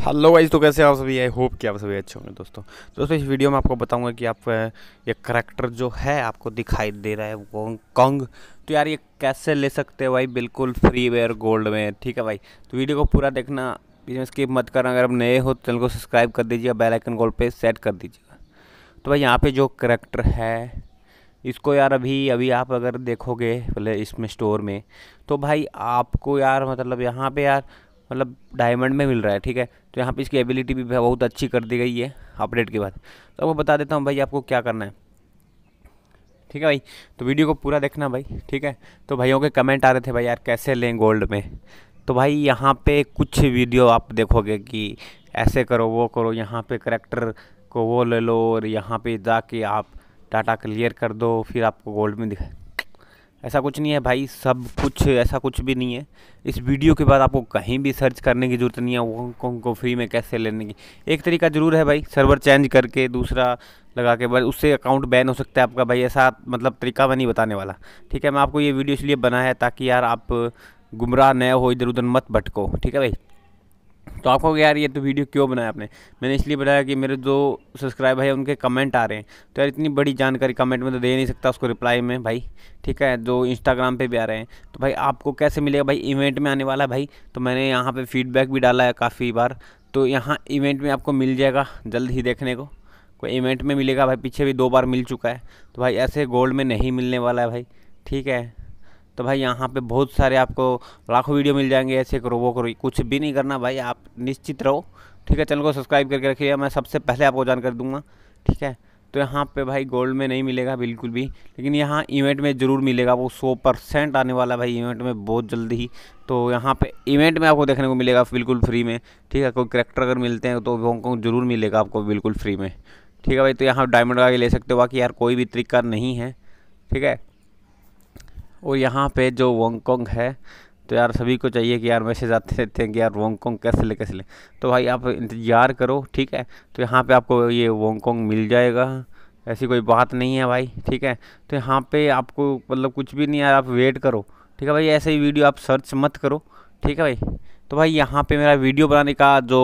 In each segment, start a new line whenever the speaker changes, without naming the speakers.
hello wise तो कैसे आप सभी आई होप कि आप सभी अच्छे होंगे दोस्तों तो दोस्तों इस वीडियो में आपको बताऊंगा कि आप ये करैक्टर जो है आपको दिखाई दे रहा है वो कॉन्ग तो यार ये कैसे ले सकते हैं भाई बिल्कुल फ्री वेयर गोल्ड में ठीक है भाई तो वीडियो को पूरा देखना इसमें स्किप मत करना अगर आप नए हो तो चैनल को सब्सक्राइब कर दीजिए बेलाइकन गोल्ड पर सेट कर दीजिएगा तो भाई यहाँ पर जो करेक्टर है इसको यार अभी अभी आप अगर देखोगे पहले इसमें स्टोर में तो भाई आपको यार मतलब यहाँ पर यार मतलब डायमंड में मिल रहा है ठीक है तो यहाँ पे इसकी एबिलिटी भी बहुत अच्छी कर दी गई है अपडेट के बाद तो मैं बता देता हूँ भाई आपको क्या करना है ठीक है भाई तो वीडियो को पूरा देखना भाई ठीक है तो भाइयों के कमेंट आ रहे थे भाई यार कैसे लें गोल्ड में तो भाई यहाँ पे कुछ वीडियो आप देखोगे कि ऐसे करो वो करो यहाँ पे करेक्टर को वो ले लो और यहाँ पे जाके आप डाटा क्लियर कर दो फिर आपको गोल्ड में दिखाए ऐसा कुछ नहीं है भाई सब कुछ ऐसा कुछ भी नहीं है इस वीडियो के बाद आपको कहीं भी सर्च करने की ज़रूरत नहीं है वो को फ्री में कैसे लेने की एक तरीका ज़रूर है भाई सर्वर चेंज करके दूसरा लगा के बस उससे अकाउंट बैन हो सकता है आपका भाई ऐसा मतलब तरीका मैं नहीं बताने वाला ठीक है मैं आपको ये वीडियो इसलिए बनाया है ताकि यार आप गुमराह न हो इधर उधर मत भटको ठीक है भाई तो आपको कहोगे यार ये तो वीडियो क्यों बनाया आपने मैंने इसलिए बताया कि मेरे जो सब्सक्राइबर है उनके कमेंट आ रहे हैं तो यार इतनी बड़ी जानकारी कमेंट में तो दे नहीं सकता उसको रिप्लाई में भाई ठीक है जो इंस्टाग्राम पे भी आ रहे हैं तो भाई आपको कैसे मिलेगा भाई इवेंट में आने वाला है भाई तो मैंने यहाँ पर फीडबैक भी डाला है काफ़ी बार तो यहाँ इवेंट में आपको मिल जाएगा जल्द ही देखने को कोई इवेंट में मिलेगा भाई पीछे भी दो बार मिल चुका है तो भाई ऐसे गोल्ड में नहीं मिलने वाला है भाई ठीक है तो भाई यहाँ पे बहुत सारे आपको लाखों वीडियो मिल जाएंगे ऐसे करो वो करो कुछ भी नहीं करना भाई आप निश्चित रहो ठीक है चैनल को सब्सक्राइब करके रखिएगा मैं सबसे पहले आपको जानकारी दूंगा ठीक है तो यहाँ पे भाई गोल्ड में नहीं मिलेगा बिल्कुल भी लेकिन यहाँ इवेंट में ज़रूर मिलेगा वो सौ परसेंट आने वाला भाई इवेंट में बहुत जल्दी ही तो यहाँ पे इवेंट में आपको देखने को मिलेगा बिल्कुल फ्री में ठीक है कोई करेक्टर अगर मिलते हैं तो हॉन्गकॉन्ग ज़रूर मिलेगा आपको बिल्कुल फ्री में ठीक है भाई तो यहाँ डायमंड का ले सकते हो बाकी यार कोई भी तरीका नहीं है ठीक है और यहाँ पे जो वोंगकोंग है तो यार सभी को चाहिए कि यार मैसेज आते रहते हैं कि यार वोंगकोंग कैसे ले कैसे ले तो भाई आप इंतज़ार करो ठीक है तो यहाँ पे आपको ये वोंगकोंग मिल जाएगा ऐसी कोई बात नहीं है भाई ठीक है तो यहाँ पे आपको मतलब कुछ भी नहीं यार आप वेट करो ठीक है भाई ऐसे ही वीडियो आप सर्च मत करो ठीक है भाई तो भाई यहाँ पर मेरा वीडियो बनाने का जो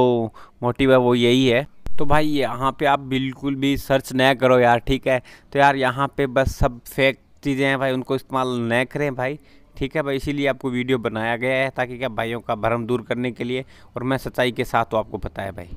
मोटिव है वो यही है तो भाई यहाँ पे आप बिल्कुल भी सर्च न करो यार ठीक है तो यार यहाँ पे बस सब फेक चीज़ें हैं भाई उनको इस्तेमाल न करें भाई ठीक है भाई इसीलिए आपको वीडियो बनाया गया है ताकि क्या भाइयों का भ्रम दूर करने के लिए और मैं सच्चाई के साथ आपको बताया भाई